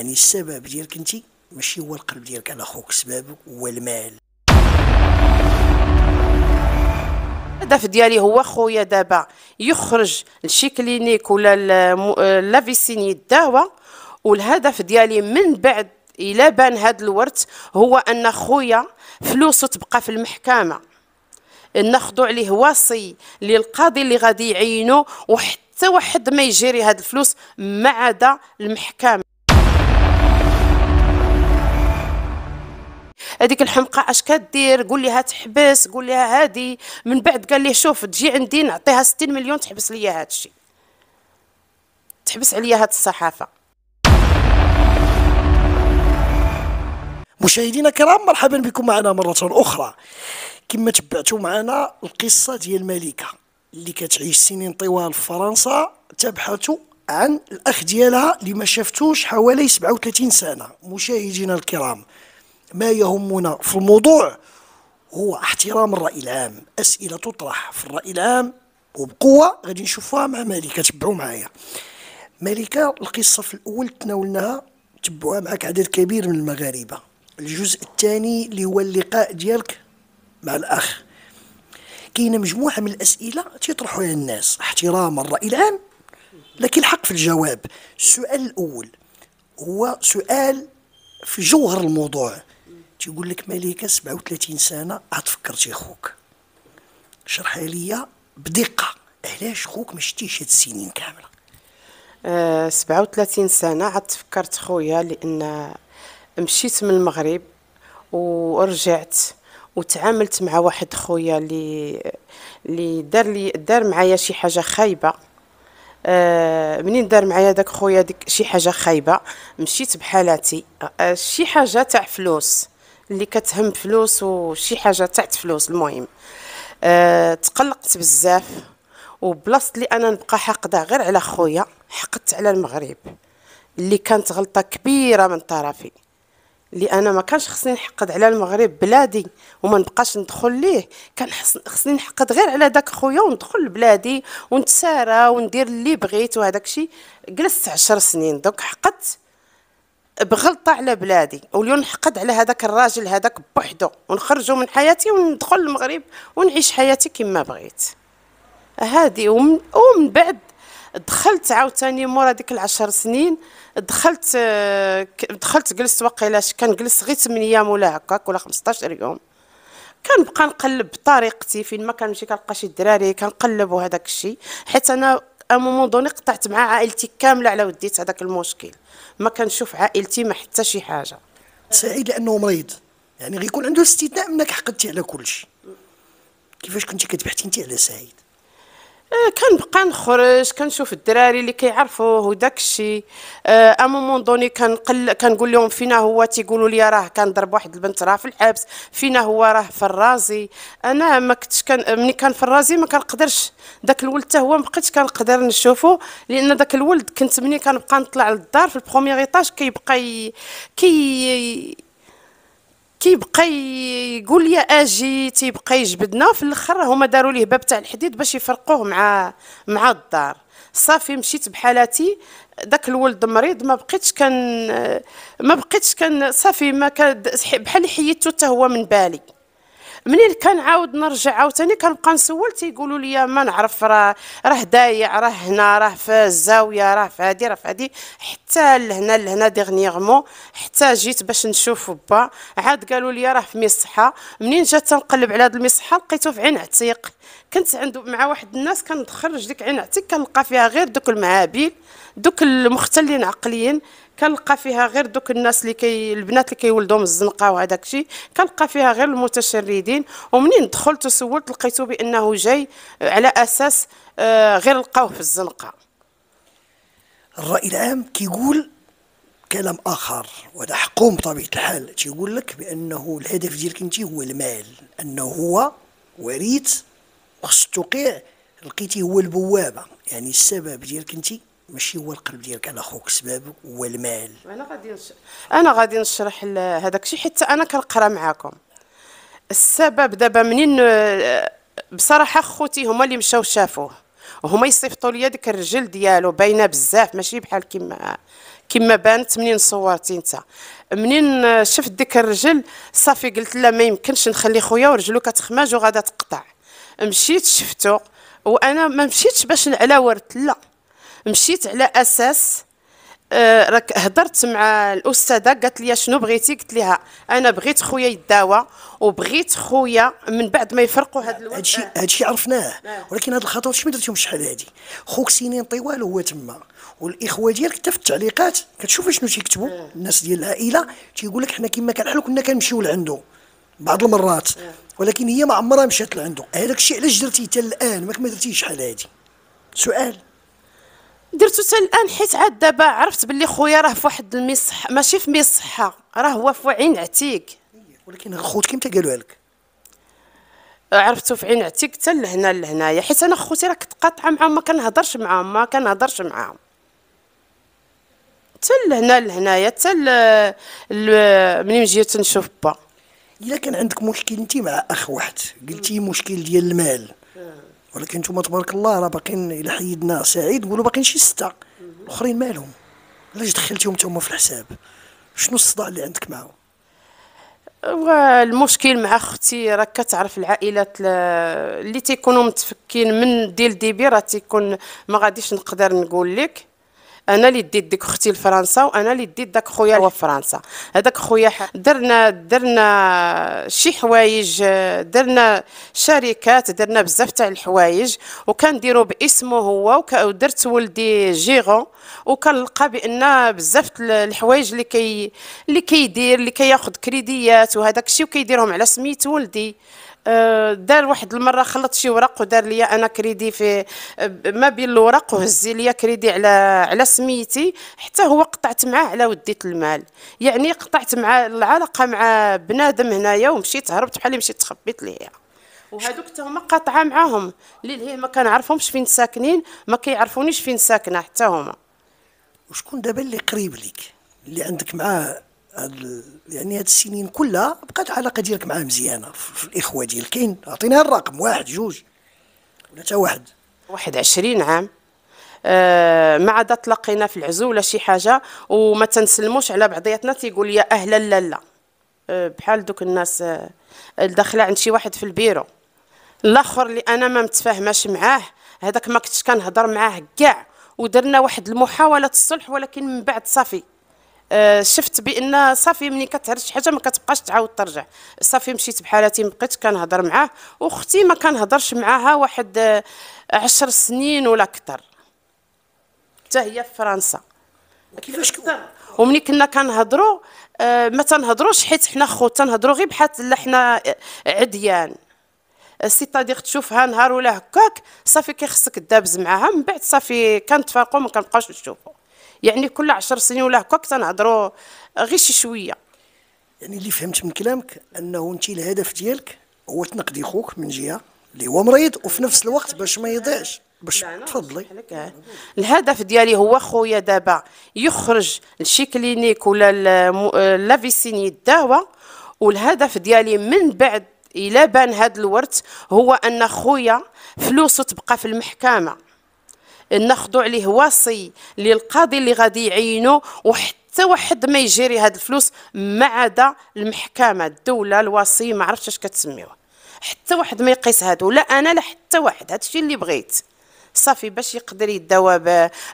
يعني السبب ديالك انت ماشي هو القلب ديالك على خوك السبب هو المال الهدف ديالي هو خويا دابا يخرج لشي كلينيك ولا لافيسيني الدواء والهدف ديالي من بعد الا بان هاد الورد هو ان خويا فلوسه تبقى في المحكمه ناخذوا عليه وصي للقاضي اللي غادي يعينو وحتى واحد ما يجري هاد الفلوس ما عدا المحكمه هذيك الحمقى اش كدير قول لها تحبس قول لها هادي من بعد قال لي شوف تجي عندي نعطيها 60 مليون تحبس ليا هاد الشيء تحبس عليا هاد الصحافه مشاهدينا الكرام مرحبا بكم معنا مرة أخرى كما تبعتوا معنا القصة ديال ملكة اللي كتعيش سنين طوال في فرنسا تبحث عن الأخ ديالها اللي ما شافتوش حوالي 37 سنة مشاهدينا الكرام ما يهمنا في الموضوع هو احترام الرأي العام أسئلة تطرح في الرأي العام وبقوة غادي نشوفها مع مالكة تبعوا معايا مالكة القصة في الأول تناولناها تبعوها معك عدد كبير من المغاربة الجزء الثاني اللي هو اللقاء ديالك مع الأخ كاينه مجموعه من الاسئله تيطرحوها الناس احترام الراي العام لكن الحق في الجواب السؤال الاول هو سؤال في جوهر الموضوع تيقول لك مليكه 37 سنه عاد فكرتي خوك شرحي لي بدقه علاش خوك ما شتيش هاد السنين كامله أه 37 سنه عاد تفكرت خويا لان مشيت من المغرب ورجعت وتعاملت مع واحد خويا اللي اللي دار لي دار معايا شي حاجه خايبه آه منين دار معايا داك خويا ديك شي حاجه خايبه مشيت بحالاتي آه شي حاجه تاع فلوس اللي كتهم فلوس وشي حاجه تاعت فلوس المهم أه تقلقت بزاف وبلاصت لي انا نبقى حاقده غير على خويا حقدت على المغرب اللي كانت غلطه كبيره من طرفي اللي انا ما كانش خصني نحقد على المغرب بلادي وما نبقاش ندخل ليه كان خصني نحقد غير على داك خويا وندخل لبلادي ونتسارى وندير اللي بغيت وهذاك الشيء جلست عشر سنين دوك حقدت بغلطه على بلادي واليوم نحقد على هذاك الراجل هذاك بوحدو ونخرجو من حياتي وندخل المغرب ونعيش حياتي كما بغيت هذه ومن, ومن بعد دخلت عاوتاني مورا ديك العشر سنين دخلت دخلت جلست واقيلا كنجلس غير 8 ايام ولا هكاك ولا 15 يوم كنبقى نقلب بطريقتي فين ما كنمشي كنلقى شي دراري كنقلب وهذاك الشيء حيت انا ان مومون دوني قطعت مع عائلتي كامله على وديت هذاك المشكل ما كنشوف عائلتي ما حتى شي حاجه سعيد لانه مريض يعني غيكون عنده استثناء منك حقدتي على كل شيء كيفاش كنتي كتبحثي انت على سعيد آه، كنبقى نخرج كنشوف الدراري اللي كيعرفوه وداك الشيء ا مومون دوني كنقل كنقول لهم فينا هو تيقولوا لي راه كنضرب واحد البنت راه في الحبس فينا هو راه في الرازي انا ما كنتش كان ملي كان في الرازي ما كنقدرش داك الولد حتى هو ما بقيتش كنقدر نشوفه لان داك الولد كنت ملي كنبقى نطلع للدار في البروميير ايطاج كيبقى كي كيبقى يقول لي اجي تيبقى يجبدنا في الاخر هما داروا ليه باب تاع الحديد باش يفرقوه مع مع الدار صافي مشيت بحالاتي داك الولد مريض ما بقيتش كان ما بقيتش كان صافي ما كان بحال حيدته حتى هو من بالي منين كنعاود نرجع عاوتاني كنبقى نسول تيقولوا لي ما نعرف راه راه ضايع راه هنا راه في الزاويه راه في هادي راه في هادي حتى لهنا لهنا ديغنيغمون حتى جيت باش نشوف با عاد قالوا لي راه في مصحه منين جات تنقلب على هاد المصحه لقيته في عين عتيق كنت عنده مع واحد الناس كندخل ديك عين عتيق كنلقى فيها غير دوك المعابيل دوك المختلين عقليين كنلقى فيها غير دوك الناس اللي كي البنات اللي كيولدوا من الزنقه وهذاك الشيء كنلقى فيها غير المتشردين ومنين دخلت وسولت لقيتو بانه جاي على اساس آه، غير لقاوه في الزنقه الراي العام كيقول كلام اخر وهذا حقهم بطبيعه الحال تيقول لك بانه الهدف ديالك انت هو المال انه هو وريث وخص توقيع لقيتي هو البوابه يعني السبب ديالك انت ماشي هو القلب ديالك على خوك سباب هو المال انا غادي نشرح انا غادي نشرح هذاك الشيء حتى انا كنقرا معاكم السبب دابا منين بصراحه خوتي هما اللي مشاو شافوه وهما يصيفطوا لي ديك الرجل ديالو باينه بزاف ماشي بحال كما كما بانت منين صورتي انت منين شفت ديك الرجل صافي قلت لا ما يمكنش نخلي خويا ورجلو كتخماج وغادا تقطع مشيت شفتو وانا ما مشيتش باش على ورد لا مشيت على اساس آه، راك هضرت مع الاستاذه قالت لي شنو بغيتي قلت لها انا بغيت خويا يداوى وبغيت خويا من بعد ما يفرقوا هذا الوقت هادشي آه. هادشي عرفناه نعم. ولكن هاد الخطوات شنو درتيهم شحال هادي خوك سنين طوال هو تما والاخوه ديالك حتى في التعليقات كتشوف شنو تيكتبوا نعم. الناس ديال العائله تيقول لك حنا كما كان كنا كنمشيو لعندو بعض المرات نعم. ولكن هي ما عمرها مشات لعندو هذاك الشيء علاش درتي حتى الان ما درتيش شحال هادي سؤال درتو حتى الان حيت عاد دابا عرفت باللي خويا راه في واحد المصح ماشي في مصحه راه هو في عين عتيق ولكن خوتك امتى قالوها لك عرفتو في عين عتيق حتى لهنا لهنايا حيت انا خوتي راه كنت قاطعه معاهم ما كنهضرش معاهم ما كنهضرش معاهم حتى لهنا لهنايا حتى منين جيت نشوف با الا كان عندك مشكل انت مع اخ واحد قلتي مشكل ديال المال آه. ولكن نتوما تبارك الله راه باقيين الى حيدنا سعيد نقولوا باقيين شي سته الاخرين مالهم علاش دخلتيهم حتى في الحساب شنو الصداع اللي عندك معاهم والمشكل مع اختي راك كتعرف العائلات اللي تيكونوا متفكين من ديال ديبي راه تيكون ما غاديش نقدر نقول لك انا اللي ديت ديك اختي لفرنسا وانا اللي ديت داك خويا هو فرنسا هذاك خويا درنا درنا شي حوايج درنا شركات درنا بزاف تاع الحوايج وكنديرو باسمه هو ودرت ولدي جيغون وكنلقى بان بزاف الحوايج اللي كي اللي كيدير اللي كياخذ كريديات وهذاك الشيء وكيديرهم على سميت ولدي آه، دار واحد المره خلط شي ورق ودار لي انا كريدي في آه، ما بين الورق وهز لي كريدي على على سميتي حتى هو قطعت معاه على وديت المال يعني قطعت مع العلاقه مع بنادم هنايا ومشيت هربت بحال مشيت تخبيت ليا وهذوك حتى هما قاطعه معاهم اللي هي ما كنعرفهمش فين ساكنين ما كيعرفونيش فين ساكنه حتى هما وشكون دابا اللي قريب ليك اللي عندك معاه هاد يعني هاد السنين كلها بقات العلاقه ديالك معاه مزيانه في الاخوه ديالك كاين اعطينا الرقم واحد جوج ولا حتى واحد واحد عشرين عام آه، ما عاد تلاقينا في العزو ولا شي حاجه وما تنسلموش على بعضياتنا تيقول لي اهلا لا لا آه، بحال دوك الناس آه، الداخله داخله عند شي واحد في البيرو الاخر اللي انا ما متفاهماش معاه هذاك ما كنتش كنهضر معاه كاع ودرنا واحد المحاوله الصلح ولكن من بعد صافي آه، شفت بان صافي ملي كتعرف شي حاجه ما كتبقاش تعاود ترجع صافي مشيت بحالاتي ما بقيتش كنهضر معاه واختي ما كنهضرش معاها واحد آه، عشر سنين ولا اكثر حتى هي في فرنسا كيفاش وملي كنا كنهضروا آه ما تنهضروش حيت حنا خوت تنهضروا غير بحال حنا آه، عديان سيتادير تشوفها نهار ولا هكاك صافي كيخصك دابز معاها من بعد صافي كنتفاقوا ما كنبقاوش نشوفوا يعني كل عشر سنين ولا هكاك تنهضروا غير شي شويه يعني اللي فهمت من كلامك انه انت الهدف ديالك هو تنقدي خوك من جهه اللي هو مريض وفي نفس الوقت باش ما يضيعش باش تفضلي الهدف ديالي هو خويا دابا يخرج لشي كلينيك ولا لافيسين يداوى والهدف ديالي من بعد الى بان هذا الورث هو ان خويا فلوسه تبقى في المحكمه ناخذوا عليه وصي للقاضي اللي غادي يعينه وحتى واحد ما يجيري هاد الفلوس ما عدا المحكمه الدوله الوصي ما عرفتش اش كتسميوه حتى واحد ما يقيس هادو لا انا لا حتى واحد هادشي اللي بغيت صافي باش يقدر يداوى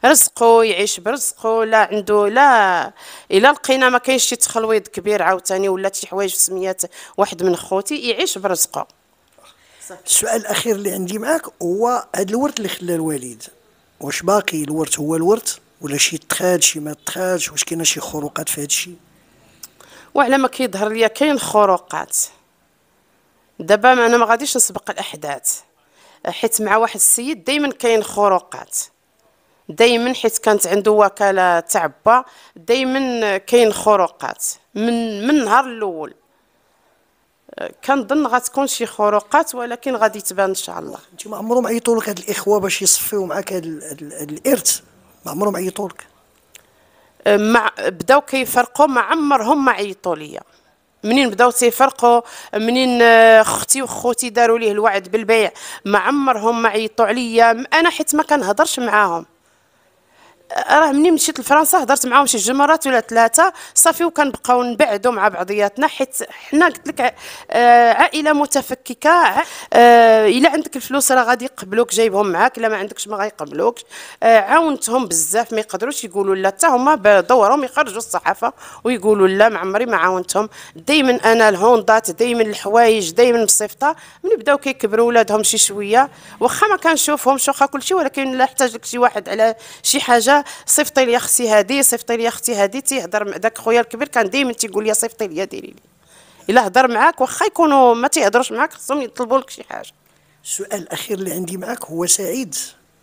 برزقه يعيش برزقه لا عنده لا الا لقينا ما كاينش شي تخلويض كبير عاوتاني ولا شي حوايج في سميات واحد من خوتي يعيش برزقه السؤال الاخير اللي عندي معاك هو هذا الورد اللي خلى الوالد واش باقي الورث هو الورث ولا شي تخاد شي ما تخادش واش كاينه شي خروقات في هذا الشيء وعلى ما كيظهر ليا كاين خروقات دابا انا ما غاديش نسبق الاحداث حيت مع واحد السيد دائما كاين خروقات دائما حيت كانت عنده وكاله تعبه دائما كاين خروقات من من النهار الاول كنظن غتكون شي خروقات ولكن غادي تبان ان شاء الله انت ما عمرهم عيطوا لك هاد الاخوه باش يصفيو معاك هاد الارث ما عمرهم عيطوا لك أه، مع بداو كيفرقوا ما عمرهم ما عيطوا ليا منين بداو تيفرقوا منين أه، اختي وخوتي داروا ليه الوعد بالبيع ما عمرهم ما عيطوا عليا انا حيت ما كنهضرش معاهم راه ملي مشيت لفرنسا هضرت معاهم شي جمرات ولا ثلاثه صافي وكنبقاو نبعدوا مع بعضياتنا حيت حنا قلت لك آه، عائله متفككه آه، الا عندك الفلوس راه غادي يقبلوك جايبهم معاك الا ما عندكش ما غايقبلوكش آه، عاونتهم بزاف ما يقدروش يقولوا لا حتى هما بدورهم يخرجوا الصحافه ويقولوا لا ما عمري ما عاونتهم دائما انا الهوندات دائما الحوايج دائما بصفته من بداو كيكبروا ولادهم شي شويه واخا ما كنشوفهمش واخا كلشي ولكن لا احتاج لك شي واحد على شي حاجه صيفطي لي اختي هذه صيفطي لي اختي هذه تيهضر داك خويا الكبير كان دائما تيقول لي صيفطي لي ديري لي الا هضر معاك واخا يكونوا ما تيهضروش معاك خصهم يطلبوا لك شي حاجه السؤال الاخير اللي عندي معاك هو سعيد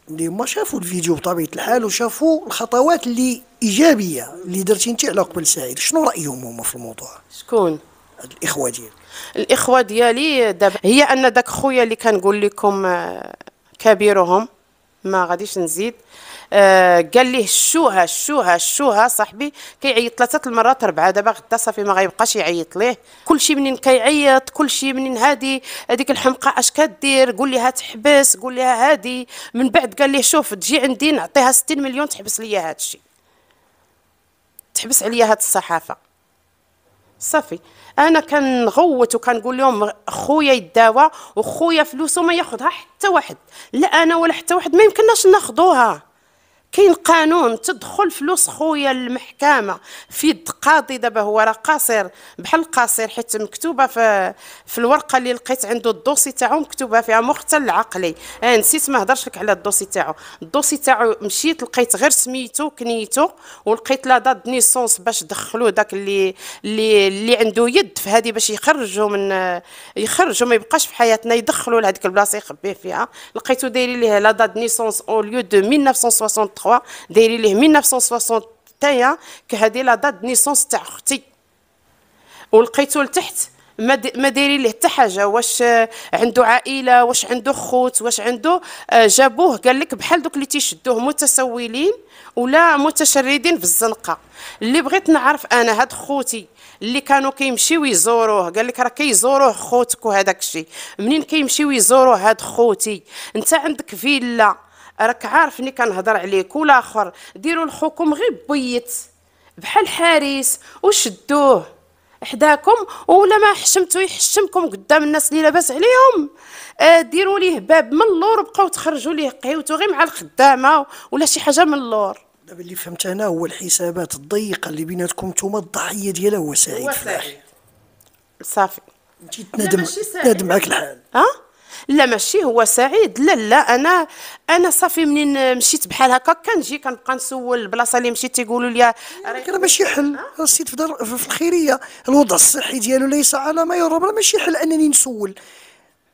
اللي هما شافوا الفيديو بطبيعه الحال وشافوا الخطوات اللي ايجابيه اللي درتي انت على قبل سعيد شنو رايهم هما في الموضوع شكون الاخوه ديالك الاخوه ديالي دابا هي ان داك خويا اللي كنقول لكم آه، كبيرهم ما غاديش نزيد آه قال ليه شوها شوها شوها صاحبي كيعيط ثلاثه المرات اربعه دابا غدا صافي ما غيبقاش يعيط ليه كل شيء منين كيعيط كل شيء منين هادي هذيك الحمقى اش كدير قول لها تحبس قول لها هادي من بعد قال ليه شوف تجي عندي نعطيها 60 مليون تحبس ليا الشيء تحبس عليا هاد الصحافه صافي انا كنغوت وكنقول لهم خويا يداوى وخويا فلوسه ما ياخذها حتى واحد لا انا ولا حتى واحد ما يمكنناش ناخذوها كاين قانون تدخل فلوس خويا المحكمه في يد قاضي دابا هو راه قاصر بحال قاصر حيت مكتوبه في في الورقه اللي لقيت عنده الدوسي تاعو مكتوبه فيها مختل عقلي انا آه، نسيت ما هضرش لك على الدوسي تاعو الدوسي تاعو مشيت لقيت غير سميتو كنيتو ولقيت لا دات نيسونس باش دخلوه داك اللي اللي اللي عنده يد في هذه باش يخرجوا من يخرجوا ما يبقاش في حياتنا يدخلوا لهذيك البلاصه يخبيه فيها لقيتو دايرين ليه لا دات نيسونس او ليو دو 1963 1963 دايرين ليه 1960 كهذه لا دات نيسونس تاع اختي ولقيتو لتحت ما دايرين ليه حتى حاجه واش عنده عائله واش عنده خوت واش عنده جابوه قال لك بحال دوك اللي تيشدوه متسولين ولا متشردين في الزنقه اللي بغيت نعرف انا هاد خوتي اللي كانوا كيمشيو يزوروه قال لك راه كيزوروه خوتك وهذاك الشيء منين كيمشيو يزوروه هاد خوتي انت عندك فيلا راك عارفني كنهضر عليك والاخر ديروا الحكم غير بيت بحال حارس وشدوه حداكم ولا ما حشمتو يحشمكم قدام الناس اللي لاباس عليهم آه، ديروا ليه باب من اللور وبقاو تخرجوا ليه قيوتو غير مع الخدامه ولا شي حاجه من اللور دابا اللي فهمت انا هو الحسابات الضيقه اللي بيناتكم نتوما الضحيه ديالها هو سعيد سعيد صافي انت تندم تندم معاك الحال ها أه؟ لا ماشي هو سعيد لا لا انا انا صافي منين مشيت بحال هكا كنجي كنبقى نسول البلاصه اللي مشيت تيقولوا لي راه ماشي حل السيد أه؟ في, دار في الخيريه الوضع الصحي ديالو ليس على ما يرام راه ماشي حل انني نسول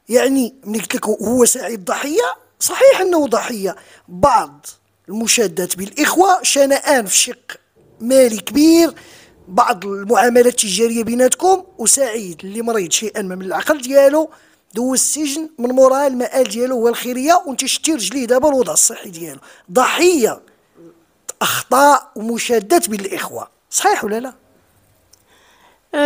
يعني ملي قلت لك هو سعيد ضحيه صحيح انه ضحيه بعض المشادات بالاخوه شنآن في شق مالي كبير بعض المعاملات التجاريه بيناتكم وسعيد اللي مريض شيئا ما من العقل ديالو دوز السجن من موراها المآل ديالو هو الخيريه وانت شتي رجليه دابا الوضع الصحي ديالو ضحيه اخطاء ومشادات بين الاخوه صحيح ولا لا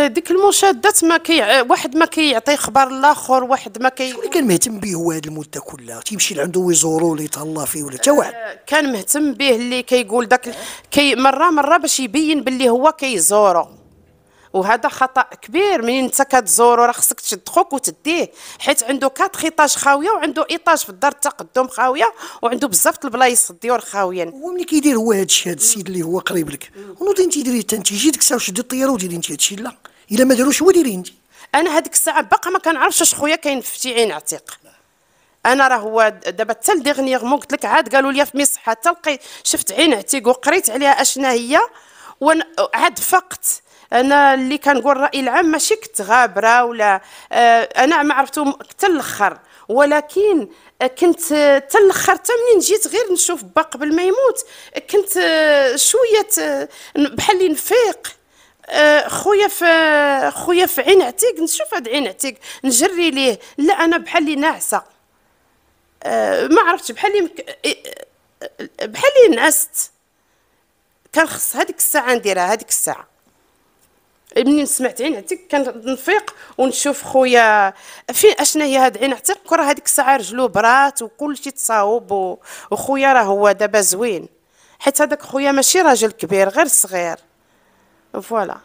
ديك المشادات ما كي واحد ما كيعطي خبر الاخر واحد ما كي شكون كان مهتم به هو هذه المده كلها تيمشي لعنده ويزورو ولا يتهلا فيه ولا حتى واحد كان مهتم به اللي كيقول كي داك كي مره مره باش يبين باللي هو كيزورو كي وهذا خطا كبير منين انت كتزورو راه خصك تشد خوك وتديه حيت عنده كات خيطاج خاويه وعنده ايطاج في الدار التقدم خاويه وعنده بزاف البلايص الديور خاويين هو ملي كيدير هو هذا الشيء هذا السيد اللي هو قريب لك ونوضي انت ديري انت جي ديك الساعه وشدي الطياره وديري انت هذا الشيء لا الا ما داروش هو ديري انت انا هذيك الساعه باقا ما كنعرفش اش خويا كاين في عين عتيق انا راه هو دابا حتى لديغنيغمون قلت لك عاد قالوا لي في مصحه تلقي شفت عين عتيق وقريت عليها اشنا هي وعاد فقت انا اللي كنقول الراي العام ماشي كنت غابره ولا آه، انا ما عرفتهم حتى الاخر ولكن آه، كنت آه، حتى الاخر حتى منين جيت غير نشوف با قبل ما يموت كنت شويه بحال اللي نفيق خويا في خويا في عين عتيق نشوف هاد عين عتيق نجري ليه لا انا بحال اللي ناعسه ما عرفتش بحال اللي مك... بحال اللي نعست كان خص هذيك الساعه نديرها هذيك الساعه منين سمعت عين عتيق كنفيق ونشوف خويا فين اشنا هي هاد عين عتيق كره هذيك الساعه رجلو برات شيء تصاوب وخويا راه هو دابا زوين حيت هذاك خويا ماشي راجل كبير غير صغير فوالا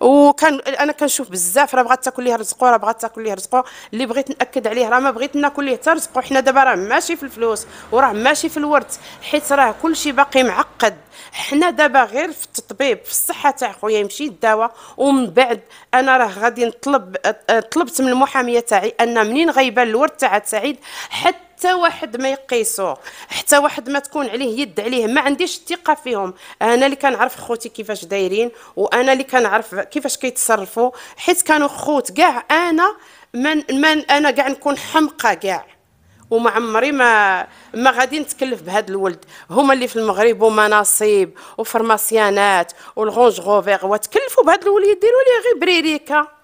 وكان انا كنشوف بزاف راه بغات تاكل ليه رزقو راه بغات تاكل ليه رزقو اللي بغيت ناكد عليه راه ما بغيت ناكل ليه حتى رزقو حنا دابا راه ماشي في الفلوس وراه ماشي في الورد حيت راه كلشي باقي معقد حنا دابا غير في التطبيب في الصحه تاع خويا يمشي الدواء ومن بعد انا راه غادي نطلب أه، طلبت من المحاميه تاعي ان منين غيبان الورد تاع سعيد حتى حتى واحد ما يقيسو حتى واحد ما تكون عليه يد عليه ما عنديش الثقه فيهم انا اللي كنعرف خوتي كيفاش دايرين وانا اللي كنعرف كيفاش كيتصرفوا حيت كانوا خوت كاع انا من من انا كاع نكون حمقى كاع وما عمري ما ما غادي نتكلف بهذا الولد هما اللي في المغرب ومناصيب وفرماسيانات والغونج غوفيغ وتكلفوا بهذا الولد يديروا ليه غير بريريكه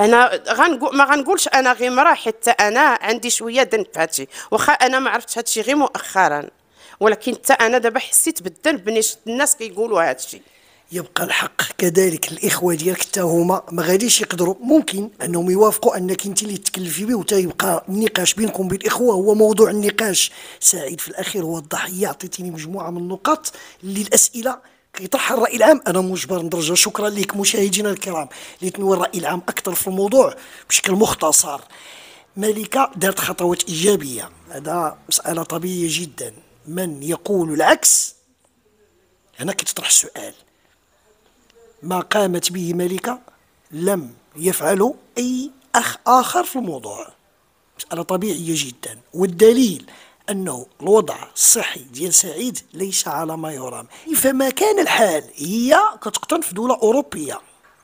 انا غنقول ما غنقولش انا غير مرا حتى انا عندي شويه ذنب في هادشي واخا انا ما عرفتش هادشي غير مؤخرا ولكن حتى انا دابا حسيت بالذنب ملي شفت الناس كيقولوا هادشي يبقى الحق كذلك الاخوه ديالك حتى هما ما غاديش يقدروا ممكن انهم يوافقوا انك انت اللي تكلفي به وتا يبقى النقاش بينكم بالاخوه هو موضوع النقاش سعيد في الاخير هو الضحيه عطيتيني مجموعه من النقاط اللي الاسئله كيطرح الراي العام انا مجبر ندرجه شكرا لك مشاهدينا الكرام اللي الراي العام اكثر في الموضوع بشكل مختصر ملكه دارت خطوات ايجابيه هذا مساله طبيعيه جدا من يقول العكس هنا كيتطرح السؤال ما قامت به ملكه لم يفعله اي اخ اخر في الموضوع مساله طبيعيه جدا والدليل أنه الوضع الصحي ديال سعيد ليس على ما يرام فما كان الحال هي كتقطن في دولة أوروبية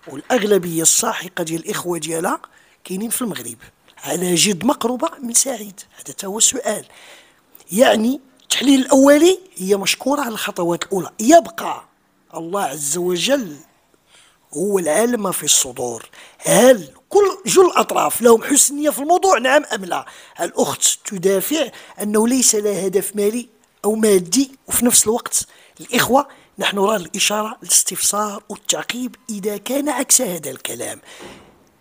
والأغلبية الساحقة ديال الإخوة ديالها كاينين في المغرب على جد مقربة من سعيد هذا هو السؤال يعني التحليل الأولي هي مشكورة على الخطوات الأولى يبقى الله عز وجل هو العالم في الصدور هل كل جو الأطراف لهم حسن نية في الموضوع نعم أم لا الأخت تدافع أنه ليس لها هدف مالي أو مادي وفي نفس الوقت الإخوة نحن نرى الإشارة الاستفسار والتعقيب إذا كان عكس هذا الكلام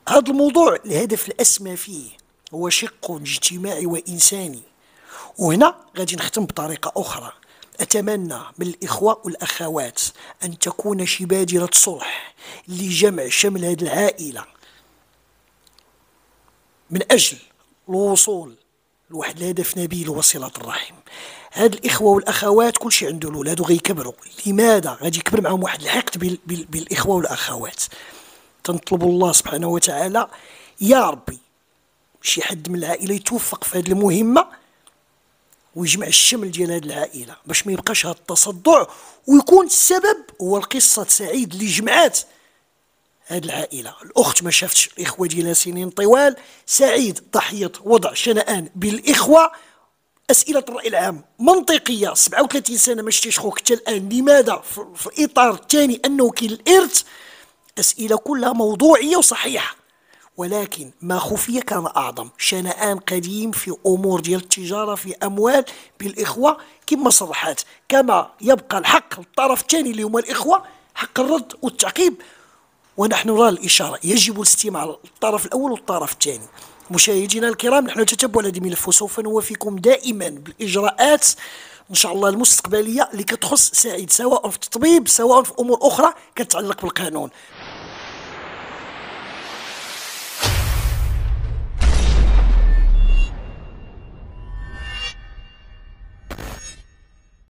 هذا الموضوع الهدف الأسمى فيه هو شق اجتماعي وإنساني وهنا غادي نختم بطريقة أخرى أتمنى من الإخوة والأخوات أن تكون شبادرة صلح لجمع شمل هذه العائلة من أجل الوصول لواحد الهدف نبيل هو صلة الرحم هاد الإخوة والأخوات كل شيء عنده الأولاد وغيكبروا لماذا غادي يكبر معهم واحد الحقد بال بال بالإخوة والأخوات تنطلب الله سبحانه وتعالى يا ربي شي حد من العائلة يتوفق في هذه المهمة ويجمع الشمل ديال هذه العائلة باش ما يبقاش هذا التصدع ويكون السبب هو القصة سعيد اللي جمعات هذه العائلة الأخت ما شافتش الإخوة ديالها سنين طوال سعيد ضحية وضع شنآن بالإخوة أسئلة الرأي العام منطقية 37 سنة ما شتيش خوك حتى الآن لماذا في الاطار الثاني أنه كاين الإرث أسئلة كلها موضوعية وصحيحة ولكن ما خفي كان أعظم شنآن قديم في أمور ديال التجارة في أموال بالإخوة كما صرحات كما يبقى الحق للطرف الثاني اللي هما الإخوة حق الرد والتعقيب ونحن نرى الإشارة يجب الاستماع الطرف الأول والطرف الثاني مشاهدينا الكرام نحن نتتبع هذه الملف وسوف نوافيكم دائما بالإجراءات ان شاء الله المستقبليه اللي كتخص سعيد سواء في التطبيب سواء في امور اخرى كتتعلق بالقانون